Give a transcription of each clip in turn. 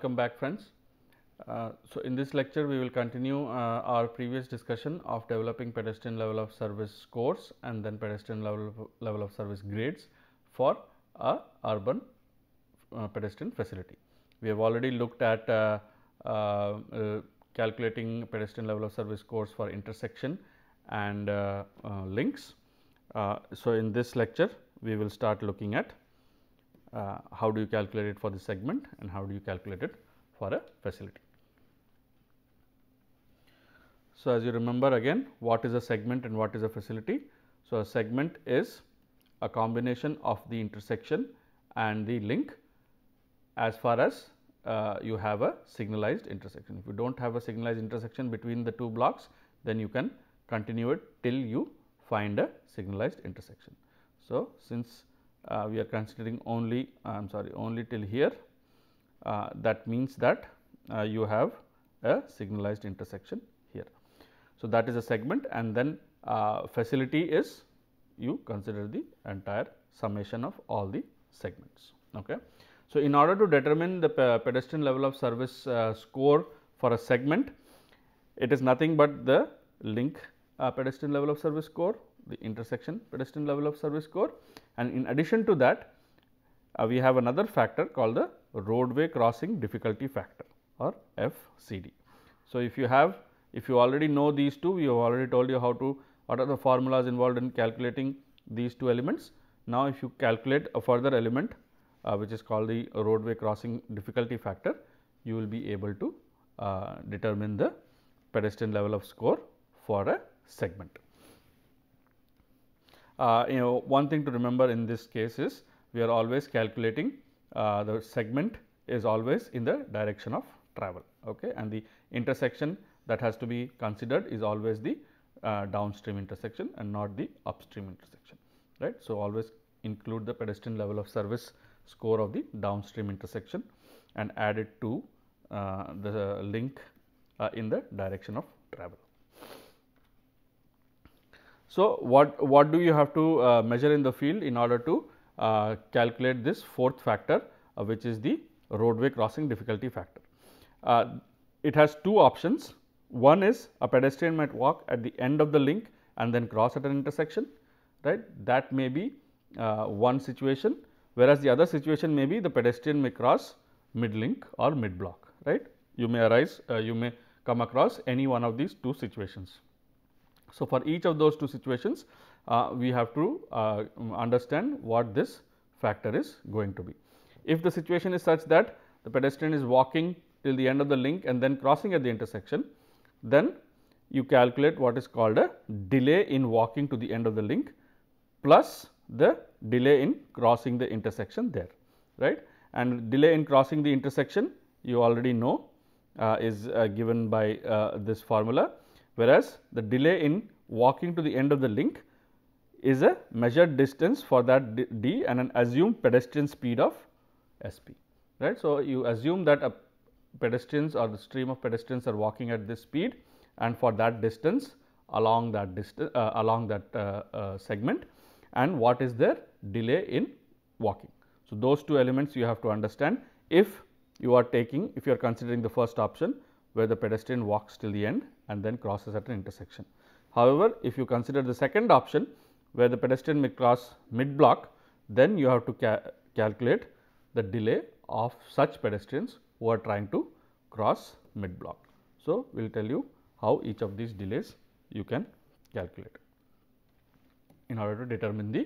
Welcome back friends. Uh, so, in this lecture we will continue uh, our previous discussion of developing pedestrian level of service scores and then pedestrian level of, level of service grades for a urban uh, pedestrian facility. We have already looked at uh, uh, calculating pedestrian level of service scores for intersection and uh, links. so, in this lecture we will start looking at uh, how do you calculate it for the segment and how do you calculate it for a facility. So, as you remember again what is a segment and what is a facility. So, a segment is a combination of the intersection and the link as far as uh, you have a signalized intersection. If you do not have a signalized intersection between the two blocks, then you can continue it till you find a signalized intersection. So, since uh, we are considering only uh, I am sorry only till here uh, that means that uh, you have a signalized intersection here. So, that is a segment and then uh, facility is you consider the entire summation of all the segments. Okay. So, in order to determine the pedestrian level of service uh, score for a segment, it is nothing but the link pedestrian level of service score the intersection pedestrian level of service score, and in addition to that uh, we have another factor called the roadway crossing difficulty factor or FCD. So, if you have if you already know these two we have already told you how to what are the formulas involved in calculating these two elements. Now, if you calculate a further element uh, which is called the roadway crossing difficulty factor you will be able to uh, determine the pedestrian level of score for a segment uh, you know one thing to remember in this case is we are always calculating uh, the segment is always in the direction of travel okay and the intersection that has to be considered is always the uh, downstream intersection and not the upstream intersection right so always include the pedestrian level of service score of the downstream intersection and add it to uh, the link uh, in the direction of travel so, what, what do you have to uh, measure in the field in order to uh, calculate this fourth factor uh, which is the roadway crossing difficulty factor. Uh, it has two options. One is a pedestrian might walk at the end of the link and then cross at an intersection right that may be uh, one situation whereas, the other situation may be the pedestrian may cross mid link or mid block right. You may arise uh, you may come across any one of these two situations. So, for each of those two situations, uh, we have to uh, understand what this factor is going to be. If the situation is such that the pedestrian is walking till the end of the link and then crossing at the intersection, then you calculate what is called a delay in walking to the end of the link plus the delay in crossing the intersection there, right. And delay in crossing the intersection you already know uh, is uh, given by uh, this formula whereas the delay in walking to the end of the link is a measured distance for that d and an assumed pedestrian speed of sp right so you assume that a pedestrians or the stream of pedestrians are walking at this speed and for that distance along that distance uh, along that uh, uh, segment and what is their delay in walking so those two elements you have to understand if you are taking if you are considering the first option where the pedestrian walks till the end and then crosses at an intersection. However, if you consider the second option where the pedestrian may cross mid block, then you have to ca calculate the delay of such pedestrians who are trying to cross mid block. So, we will tell you how each of these delays you can calculate in order to determine the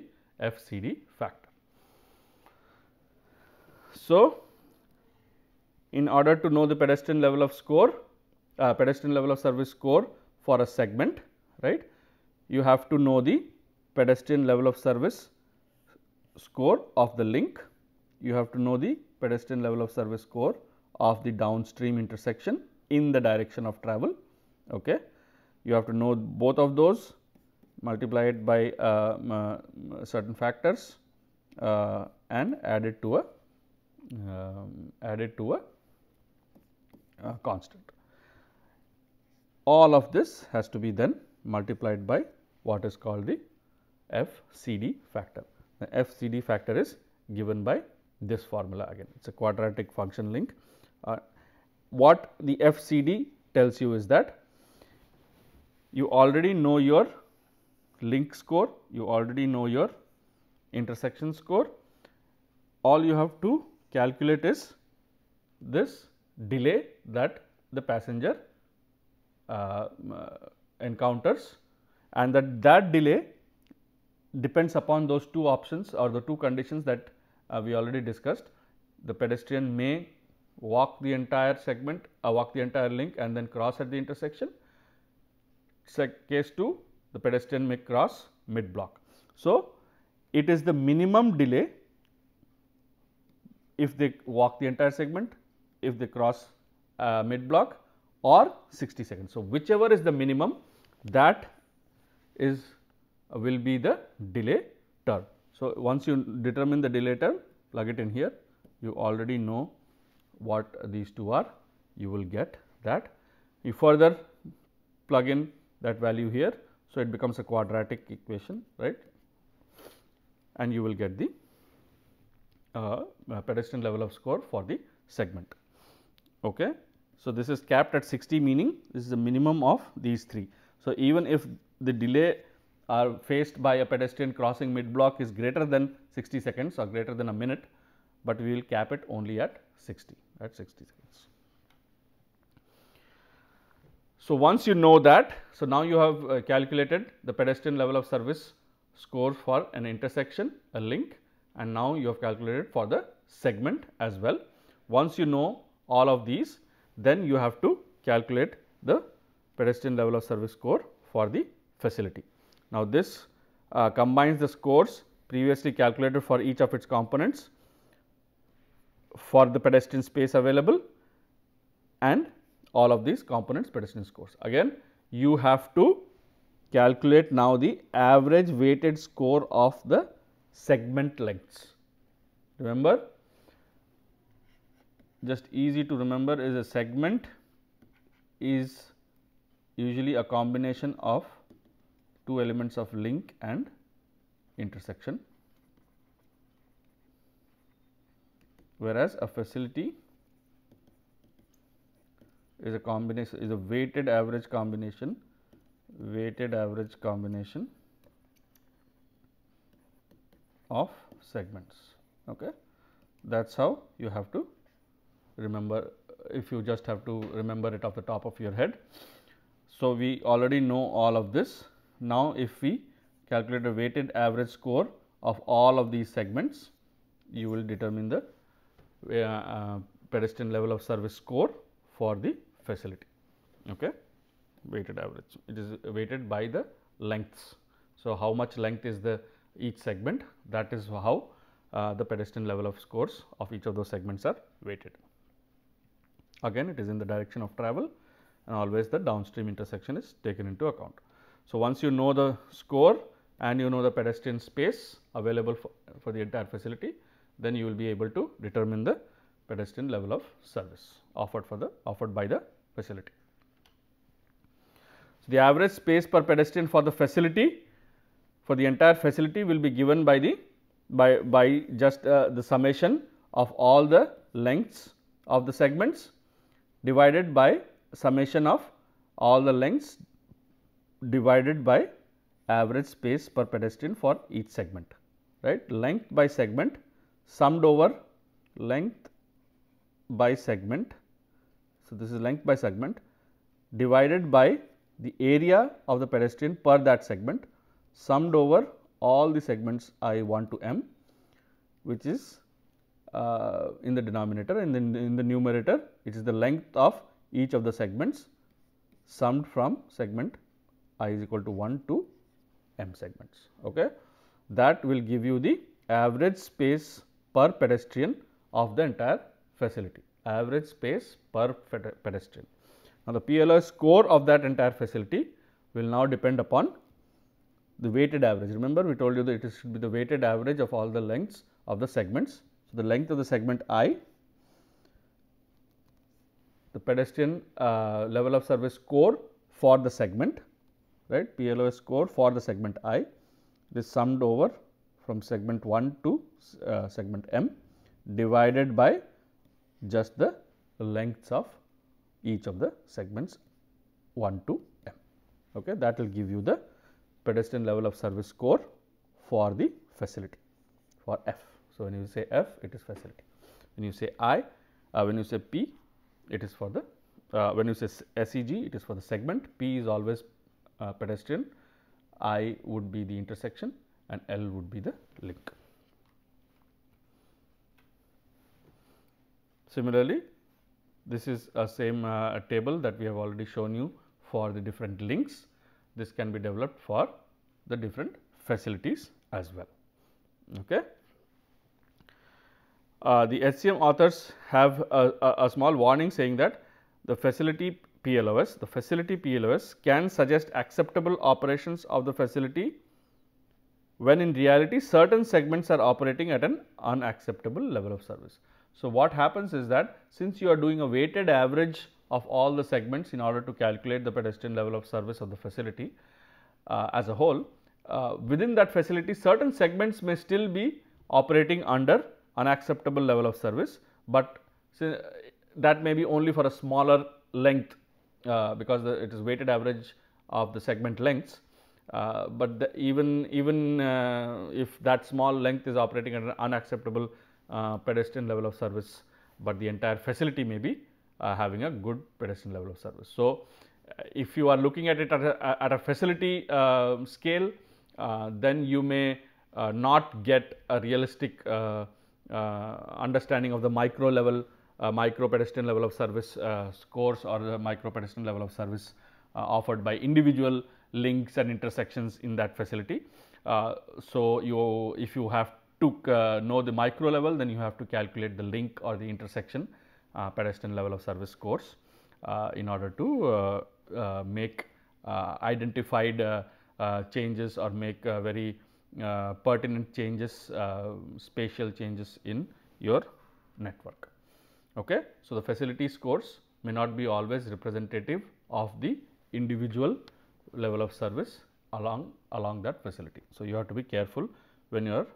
FCD factor. So, in order to know the pedestrian level of score, uh, pedestrian level of service score for a segment, right. You have to know the pedestrian level of service score of the link, you have to know the pedestrian level of service score of the downstream intersection in the direction of travel. Okay. You have to know both of those multiply it by uh, uh certain factors uh, and add it to a um, add it to a, a uh, constant all of this has to be then multiplied by what is called the FCD factor. The FCD factor is given by this formula again, it is a quadratic function link. Uh, what the FCD tells you is that you already know your link score, you already know your intersection score, all you have to calculate is this delay that the passenger uh, encounters and that that delay depends upon those two options or the two conditions that uh, we already discussed. The pedestrian may walk the entire segment, uh, walk the entire link and then cross at the intersection. case 2, the pedestrian may cross mid block. So, it is the minimum delay if they walk the entire segment, if they cross uh, mid block or 60 seconds. So, whichever is the minimum that is uh, will be the delay term. So, once you determine the delay term plug it in here you already know what these two are you will get that. You further plug in that value here. So, it becomes a quadratic equation right and you will get the uh, uh pedestrian level of score for the segment. Okay. So, this is capped at 60 meaning this is the minimum of these 3. So, even if the delay are faced by a pedestrian crossing mid block is greater than 60 seconds or greater than a minute, but we will cap it only at 60 at 60 seconds. So, once you know that, so now you have uh, calculated the pedestrian level of service score for an intersection, a link and now you have calculated for the segment as well. Once you know all of these, then you have to calculate the pedestrian level of service score for the facility. Now, this uh, combines the scores previously calculated for each of its components for the pedestrian space available and all of these components pedestrian scores. Again, you have to calculate now the average weighted score of the segment lengths. Remember, just easy to remember is a segment is usually a combination of two elements of link and intersection. Whereas, a facility is a combination is a weighted average combination weighted average combination of segments. Okay. That is how you have to remember if you just have to remember it off the top of your head. So, we already know all of this. Now, if we calculate a weighted average score of all of these segments, you will determine the uh, uh, pedestrian level of service score for the facility. Okay. Weighted average, it is weighted by the lengths. So, how much length is the each segment that is how uh, the pedestrian level of scores of each of those segments are weighted again it is in the direction of travel and always the downstream intersection is taken into account. So, once you know the score and you know the pedestrian space available for, for the entire facility, then you will be able to determine the pedestrian level of service offered for the offered by the facility. So, the average space per pedestrian for the facility for the entire facility will be given by the by, by just uh, the summation of all the lengths of the segments divided by summation of all the lengths divided by average space per pedestrian for each segment right length by segment summed over length by segment. So, this is length by segment divided by the area of the pedestrian per that segment summed over all the segments I 1 to m which is uh, in the denominator and then in the numerator it is the length of each of the segments summed from segment i is equal to 1 to m segments. Okay. That will give you the average space per pedestrian of the entire facility, average space per pedestrian. Now, the PLO score of that entire facility will now depend upon the weighted average. Remember, we told you that it should be the weighted average of all the lengths of the segments the length of the segment I, the pedestrian uh, level of service score for the segment, right, PLOS score for the segment I, is summed over from segment 1 to uh, segment M divided by just the lengths of each of the segments 1 to M. Okay, that will give you the pedestrian level of service score for the facility for F. So, when you say F it is facility, when you say I uh, when you say P it is for the uh, when you say SEG it is for the segment P is always uh, pedestrian I would be the intersection and L would be the link. Similarly, this is a same uh, table that we have already shown you for the different links. This can be developed for the different facilities as well. Okay. Uh, the HCM authors have a, a, a small warning saying that the facility PLOS, the facility PLOS can suggest acceptable operations of the facility when in reality certain segments are operating at an unacceptable level of service. So, what happens is that since you are doing a weighted average of all the segments in order to calculate the pedestrian level of service of the facility uh, as a whole, uh, within that facility certain segments may still be operating under unacceptable level of service, but that may be only for a smaller length uh, because the, it is weighted average of the segment lengths. Uh, but the, even even uh, if that small length is operating at an unacceptable uh, pedestrian level of service, but the entire facility may be uh, having a good pedestrian level of service. So, uh, if you are looking at it at a, at a facility um, scale, then you may not get a realistic uh, understanding of the micro level, uh, micro pedestrian level of service uh, scores or the micro pedestrian level of service offered by individual links and intersections in that facility. so, you if you have to know the micro level, then you have to calculate the link or the intersection pedestrian level of service scores in order to make identified changes or make very uh, pertinent changes, uh, spatial changes in your network. Okay? So, the facility scores may not be always representative of the individual level of service along along that facility. So, you have to be careful when you are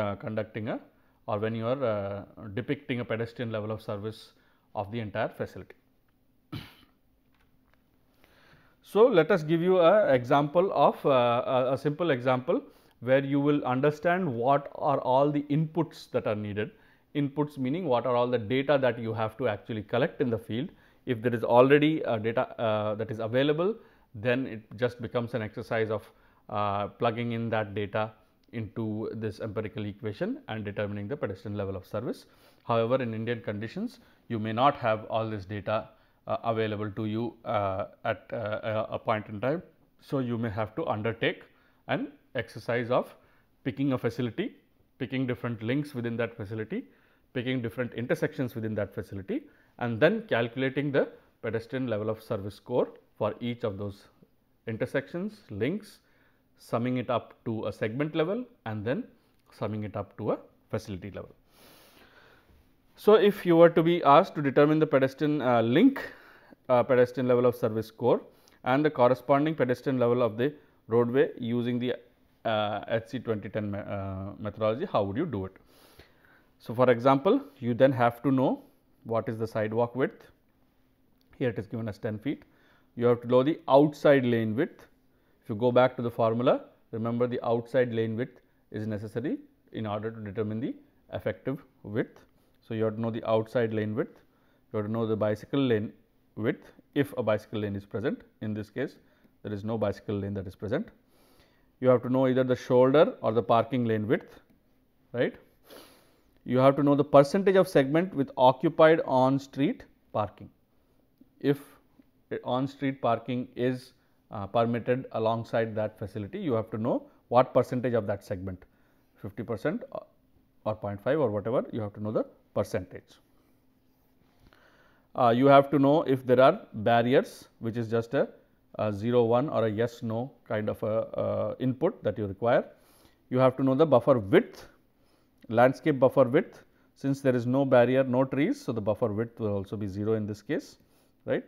uh, conducting a or when you are uh, depicting a pedestrian level of service of the entire facility. so, let us give you a example of uh, a, a simple example where you will understand what are all the inputs that are needed. Inputs meaning what are all the data that you have to actually collect in the field. If there is already uh, data uh, that is available, then it just becomes an exercise of uh, plugging in that data into this empirical equation and determining the pedestrian level of service. However, in Indian conditions, you may not have all this data uh, available to you uh, at uh, a point in time. So, you may have to undertake an exercise of picking a facility, picking different links within that facility, picking different intersections within that facility and then calculating the pedestrian level of service score for each of those intersections, links, summing it up to a segment level and then summing it up to a facility level. So, if you were to be asked to determine the pedestrian uh, link uh, pedestrian level of service score and the corresponding pedestrian level of the roadway using the HC uh, 2010 uh, methodology, how would you do it? So, for example, you then have to know what is the sidewalk width, here it is given as 10 feet. You have to know the outside lane width. If you go back to the formula, remember the outside lane width is necessary in order to determine the effective width. So, you have to know the outside lane width, you have to know the bicycle lane width if a bicycle lane is present. In this case, there is no bicycle lane that is present you have to know either the shoulder or the parking lane width, right. You have to know the percentage of segment with occupied on street parking. If on street parking is uh, permitted alongside that facility, you have to know what percentage of that segment 50 percent or 0.5 or whatever you have to know the percentage. Uh, you have to know if there are barriers which is just a a 0 1 or a yes no kind of a input that you require. You have to know the buffer width, landscape buffer width since there is no barrier, no trees. So, the buffer width will also be 0 in this case right.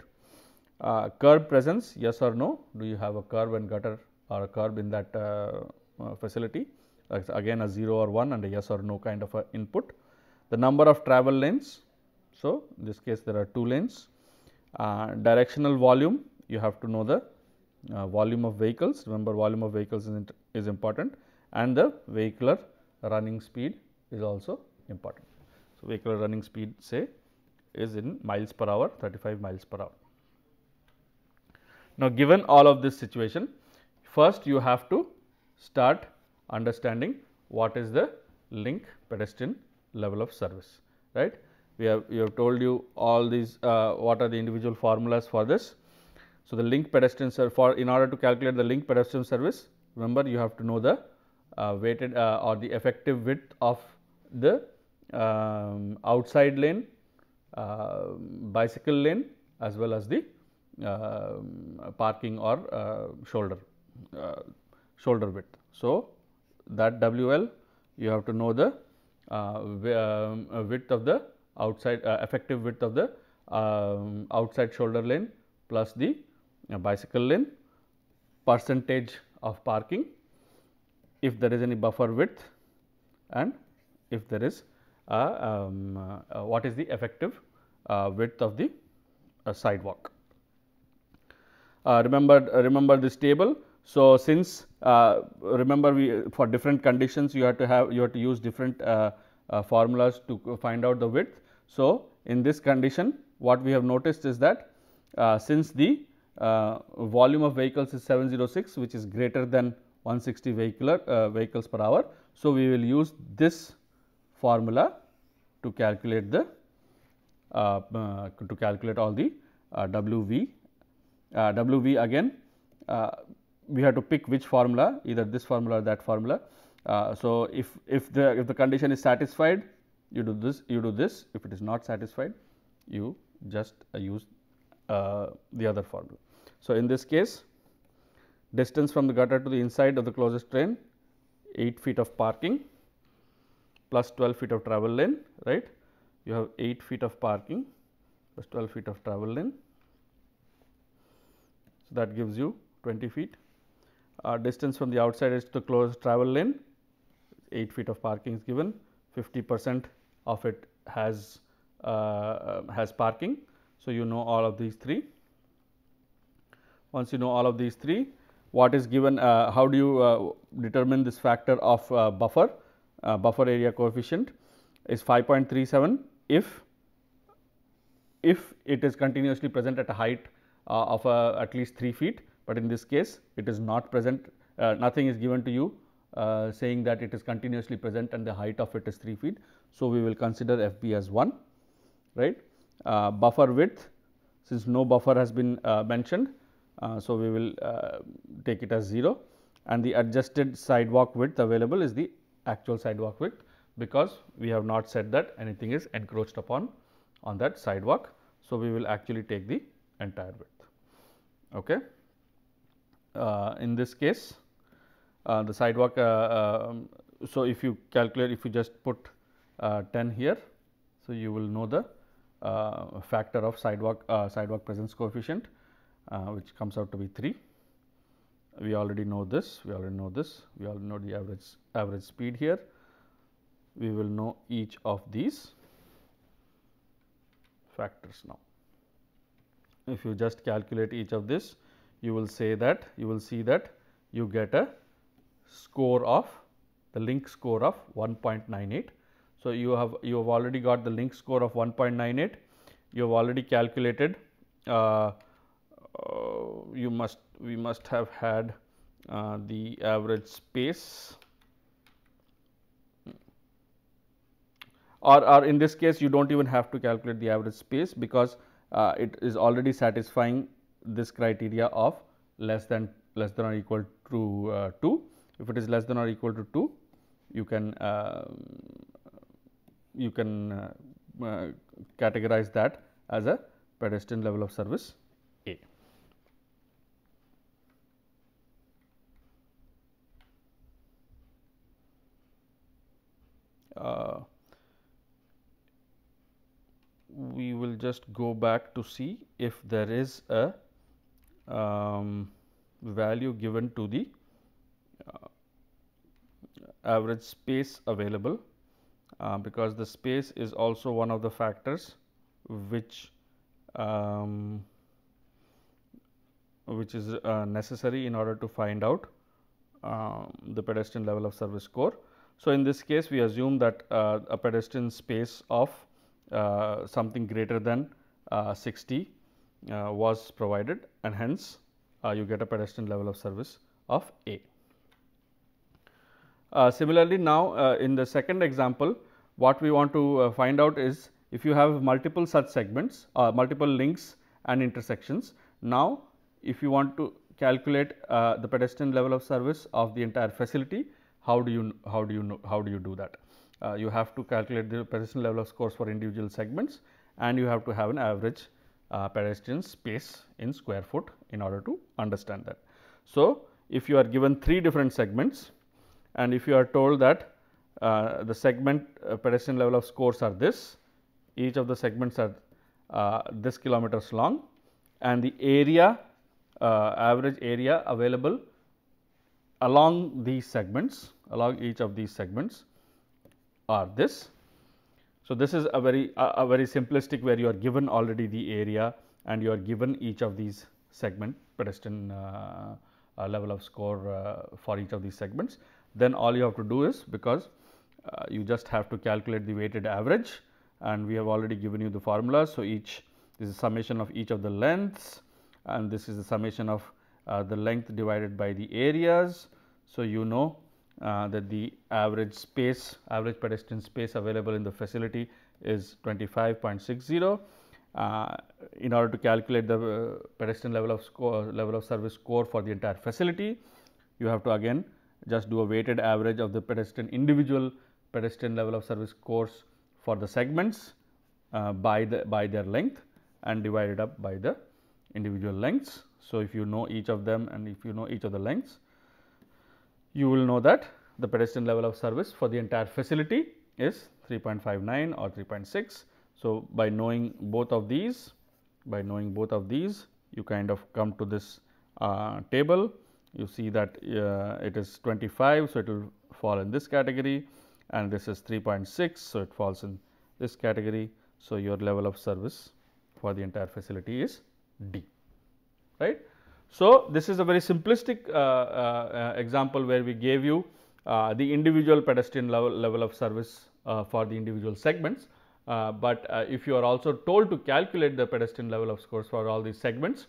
Uh, curb presence yes or no do you have a curb and gutter or a curb in that uh, uh, facility again a 0 or 1 and a yes or no kind of a input. The number of travel lanes so in this case there are 2 lanes uh, directional volume you have to know the uh, volume of vehicles. Remember volume of vehicles is, is important and the vehicular running speed is also important. So, vehicular running speed say is in miles per hour 35 miles per hour. Now, given all of this situation first you have to start understanding what is the link pedestrian level of service right. We have we have told you all these uh, what are the individual formulas for this so, the link pedestrian for in order to calculate the link pedestrian service remember you have to know the uh, weighted uh, or the effective width of the um, outside lane, uh, bicycle lane as well as the um, parking or uh, shoulder uh, shoulder width. So, that WL you have to know the uh, um, width of the outside effective width of the um, outside shoulder lane plus the a bicycle lane, percentage of parking, if there is any buffer width and if there is a, um, uh, what is the effective uh, width of the uh, sidewalk. Uh, remember, uh, remember this table. So, since uh, remember we for different conditions you have to have you have to use different formulas to find out the width. So, in this condition what we have noticed is that since the uh, volume of vehicles is 706 which is greater than 160 vehicular uh, vehicles per hour. So, we will use this formula to calculate the uh, uh to calculate all the uh, WV. Uh, WV again we have to pick which formula either this formula or that formula. so, if, if the if the condition is satisfied you do this you do this if it is not satisfied you just use uh, the other formula. So, in this case distance from the gutter to the inside of the closest train 8 feet of parking plus 12 feet of travel lane right. You have 8 feet of parking plus 12 feet of travel lane. So, that gives you 20 feet. Uh, distance from the outside edge to the closest travel lane 8 feet of parking is given 50 percent of it has uh, has parking. So, you know all of these three once you know all of these three what is given uh, how do you uh, determine this factor of uh, buffer uh, buffer area coefficient is 5.37 if if it is continuously present at a height uh, of uh, at least 3 feet, but in this case it is not present nothing is given to you saying that it is continuously present and the height of it is 3 feet. So, we will consider f b as 1 right buffer width since no buffer has been mentioned uh, so, we will uh, take it as 0 and the adjusted sidewalk width available is the actual sidewalk width because we have not said that anything is encroached upon on that sidewalk. So, we will actually take the entire width. Okay. Uh, in this case, uh, the sidewalk, uh, um, so if you calculate, if you just put uh, 10 here, so you will know the factor of sidewalk, sidewalk presence coefficient uh, which comes out to be 3. We already know this, we already know this, we already know the average average speed here. We will know each of these factors now. If you just calculate each of this, you will say that you will see that you get a score of the link score of 1.98. So, you have you have already got the link score of 1.98, you have already calculated uh, uh, you must we must have had uh, the average space or, or in this case you do not even have to calculate the average space because uh, it is already satisfying this criteria of less than less than or equal to uh, 2. If it is less than or equal to 2 you can uh, you can uh, categorize that as a pedestrian level of service Uh, we will just go back to see if there is a um, value given to the uh, average space available uh, because the space is also one of the factors which um, which is uh, necessary in order to find out um, the pedestrian level of service score. So, in this case we assume that uh, a pedestrian space of uh, something greater than uh, 60 uh, was provided and hence uh, you get a pedestrian level of service of A. Uh, similarly, now in the second example what we want to find out is if you have multiple such segments multiple links and intersections. Now, if you want to calculate the pedestrian level of service of the entire facility how do you how do you know, how do you do that? Uh, you have to calculate the pedestrian level of scores for individual segments and you have to have an average uh, pedestrian space in square foot in order to understand that. So, if you are given three different segments and if you are told that uh, the segment uh, pedestrian level of scores are this, each of the segments are uh, this kilometers long and the area uh, average area available along these segments, along each of these segments are this. So, this is a very a, a very simplistic where you are given already the area and you are given each of these segment pedestrian uh, uh, level of score uh, for each of these segments. Then all you have to do is because uh, you just have to calculate the weighted average and we have already given you the formula. So, each this is summation of each of the lengths and this is the summation of uh, the length divided by the areas. So, you know uh, that the average space, average pedestrian space available in the facility is 25.60. Uh, in order to calculate the uh, pedestrian level of score level of service score for the entire facility you have to again just do a weighted average of the pedestrian individual pedestrian level of service scores for the segments uh, by the by their length and divided up by the individual lengths so, if you know each of them and if you know each of the lengths, you will know that the pedestrian level of service for the entire facility is 3.59 or 3.6. So, by knowing both of these, by knowing both of these, you kind of come to this uh, table. You see that uh, it is 25, so it will fall in this category and this is 3.6, so it falls in this category. So, your level of service for the entire facility is D right. So, this is a very simplistic uh, uh, uh, example where we gave you uh, the individual pedestrian level, level of service uh, for the individual segments, uh, but if you are also told to calculate the pedestrian level of scores for all these segments,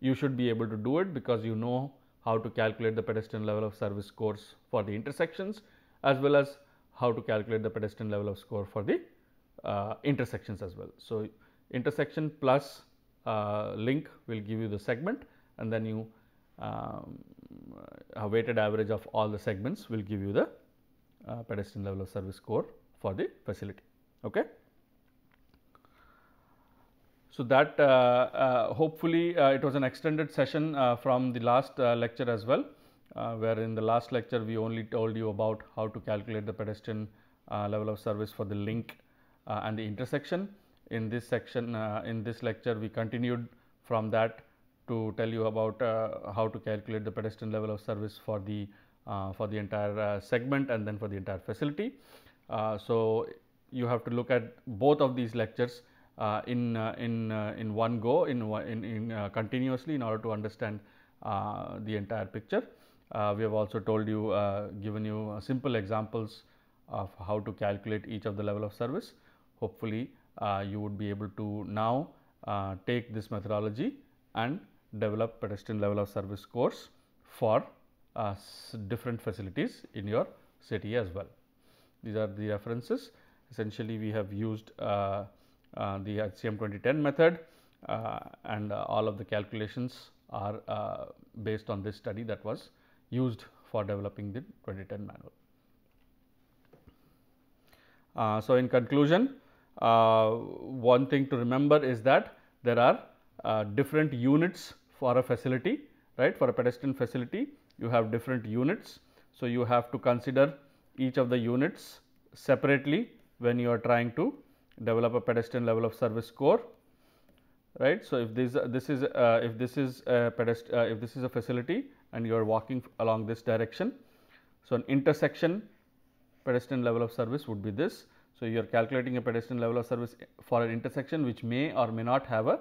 you should be able to do it because you know how to calculate the pedestrian level of service scores for the intersections as well as how to calculate the pedestrian level of score for the intersections as well. So, intersection plus uh, link will give you the segment and then you um, a weighted average of all the segments will give you the uh, pedestrian level of service score for the facility. Okay. So, that uh, uh, hopefully uh, it was an extended session uh, from the last lecture as well, where in the last lecture we only told you about how to calculate the pedestrian level of service for the link and the intersection in this section uh, in this lecture we continued from that to tell you about uh, how to calculate the pedestrian level of service for the uh, for the entire uh, segment and then for the entire facility. Uh, so, you have to look at both of these lectures uh, in in in one go in in, in continuously in order to understand the entire picture. we have also told you given you simple examples of how to calculate each of the level of service. Hopefully, uh, you would be able to now uh, take this methodology and develop pedestrian level of service course for uh, different facilities in your city as well. These are the references. Essentially, we have used the HCM 2010 method and all of the calculations are based on this study that was used for developing the 2010 manual. Uh, so, in conclusion, uh, one thing to remember is that there are uh, different units for a facility, right? For a pedestrian facility, you have different units. So, you have to consider each of the units separately when you are trying to develop a pedestrian level of service score right so if this this is uh, if this is a pedestrian uh, if this is a facility and you are walking along this direction so an intersection pedestrian level of service would be this so, you are calculating a pedestrian level of service for an intersection which may or may not have a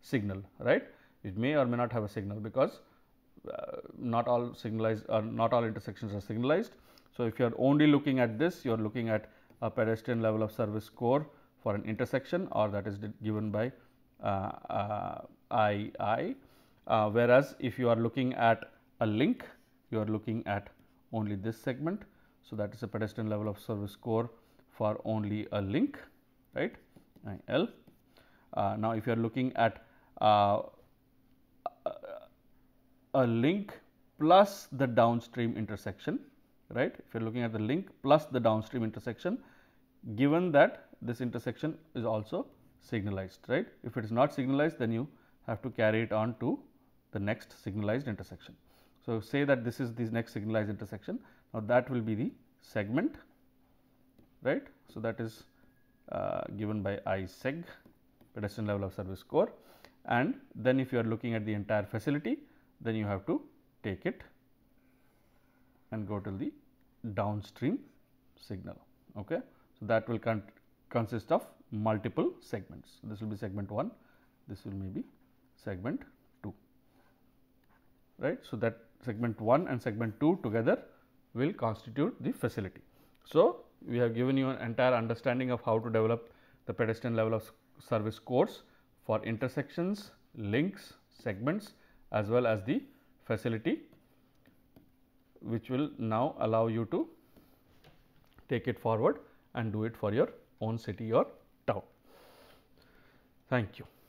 signal, right. It may or may not have a signal because uh, not all signalized or not all intersections are signalized. So, if you are only looking at this, you are looking at a pedestrian level of service score for an intersection or that is given by uh, uh, II. Uh, whereas, if you are looking at a link, you are looking at only this segment. So, that is a pedestrian level of service score for only a link right L. Uh, now, if you are looking at uh, a link plus the downstream intersection right if you are looking at the link plus the downstream intersection given that this intersection is also signalized right if it is not signalized then you have to carry it on to the next signalized intersection. So, say that this is the next signalized intersection now that will be the segment right. So, that is uh, given by ISEG pedestrian level of service score and then if you are looking at the entire facility then you have to take it and go to the downstream signal. Okay. So, that will con consist of multiple segments. This will be segment 1, this will maybe segment 2, right. So, that segment 1 and segment 2 together will constitute the facility. So, we have given you an entire understanding of how to develop the pedestrian level of service course for intersections, links, segments as well as the facility which will now allow you to take it forward and do it for your own city or town. Thank you.